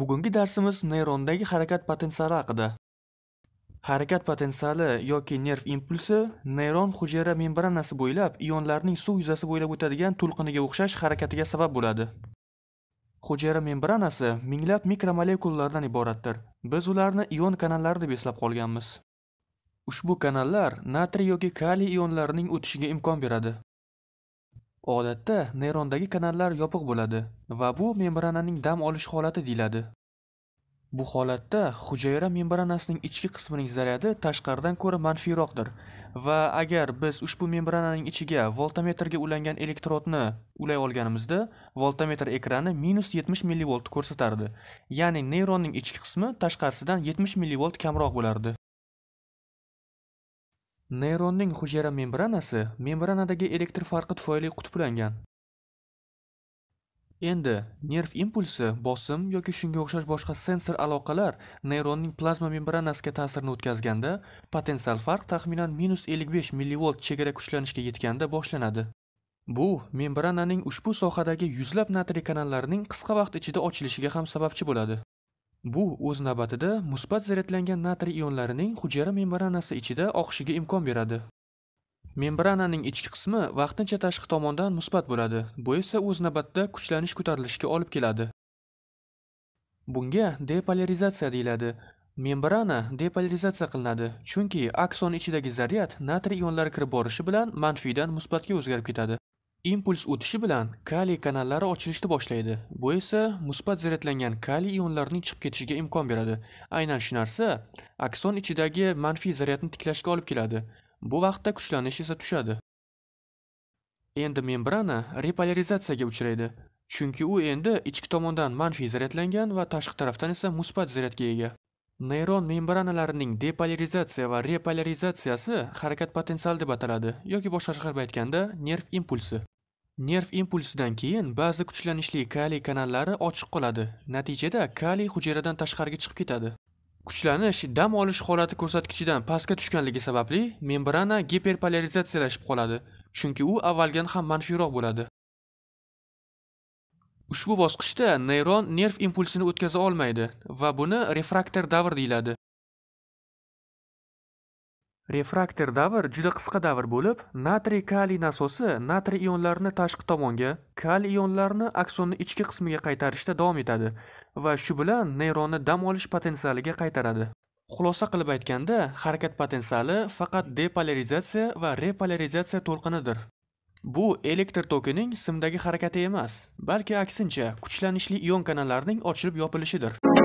Bugungi darsimiz neyrondagi harakat potensiali haqida. Harakat potensiali yoki nerv impulsi neyron hujayra membranasi bo'ylab ionlarning suv yuzasi bo'ylab o'tadigan to'lqiniga o'xshash harakatiga sabab bo'ladi. Hujayra membranasi minglab mikromolekulalardan iboratdir. Biz ularni ion kanallari deb eslab qolganmiz. Ushbu kanallar natriy yoki kaliy ionlarining o'tishiga imkon beradi. Odatda neyrondagi kanallar yopiq bo'ladi va bu membrananing dam olish holati deyiladi. Bu holatda hujayra membranasining ichki qismining zaryadi tashqaridan ko'ra manfiyroqdir va agar biz ushbu membrananing ichiga voltmetrga ulangan elektrodni ulay olganimizda voltmetr ekrani minus 70 mV ko'rsatardi. Ya'ni neyronning ichki qismi tashqarisidan 70 mV kamroq bo'lardi. neyronning hujayra membranasi membranadagi elektr farqi tufayli qutblangan endi nerv impulsi bosim yoki shunga o'xshash boshqa sensor aloqalar neyronning plazma membranasiga ta'sirini o'tkazganda potensial farq taxminan 55 mV chegara kuchlanishga yetganda boshlanadi bu membrananing ushbu sohadagi yuzlab natriy kanallarining qisqa vaqt ichida ochilishiga ham sababchi bo'ladi Bu o'z navbatida musbat zaryadlangan natriy ionlarining hujayra membranasi ichida oqishiga imkon beradi. Membrananing ichki qismi vaqtincha tashqi tomondan musbat bo'ladi. Bu esa o'z navbatida kuchlanish ko'tarilishiga olib keladi. Bunga depolarizatsiya deyiladi. Membrana depolarizatsiya qilinadi, chunki akson ichidagi zaryad natriy ionlari kirib borishi bilan manfiydan musbatga o'zgarib ketadi. Impuls o'tishi bilan kaliy kanallari ochilishni boshlaydi. Bu esa musbat zaryadlangan kaliy ionlarining chiqib ketishiga imkon beradi. Aynan shu narsa akson ichidagi manfiy zaryadni tiklashga olib keladi. Bu vaqtda kuchlanish esa tushadi. Endi membrana repolarizatsiyaga uchraydi, chunki u endi ichki tomondan manfiy zaryadlangan va tashqi tarafdan esa musbat zaryadga ega. Neyron membranalarining depolarizatsiya va repolarizatsiyasi harakat potensiali deb ataladi yoki boshqacha qilib aytganda nerv impulsi. Nerv impulsidan keyin ba'zi kuchlanishli kaliy kanallari ochiq qoladi. Natijada kaliy hujayradan tashqariga chiqib ketadi. Kuchlanish dam olish holati ko'rsatkichidan pastga tushganligi sababli membrana giperpolarizatsiyalashib qoladi, chunki u avvalgidan ham manfiyroq bo'ladi. Ushbu bosqichda neyron nerv impulsini o'tkaza olmaydi va buni refraktor davr deyiladi. Refraktor davr juda qisqa davr bo'lib, natriy kaliy nasosi natriy ionlarini tashqi tomonga, kaliy ionlarini aksonni ichki qismiga qaytarishda davom etadi va shu bilan neyronni dam olish potensialiga qaytaradi. Xulosa qilib aytganda, harakat potensiali faqat depolarizatsiya va repolarizatsiya to'lqinidir. Bu elektr tokining simdagi harakati emas, balki aksincha, kuchlanishli ion kanallarining ochilib yopilishidir.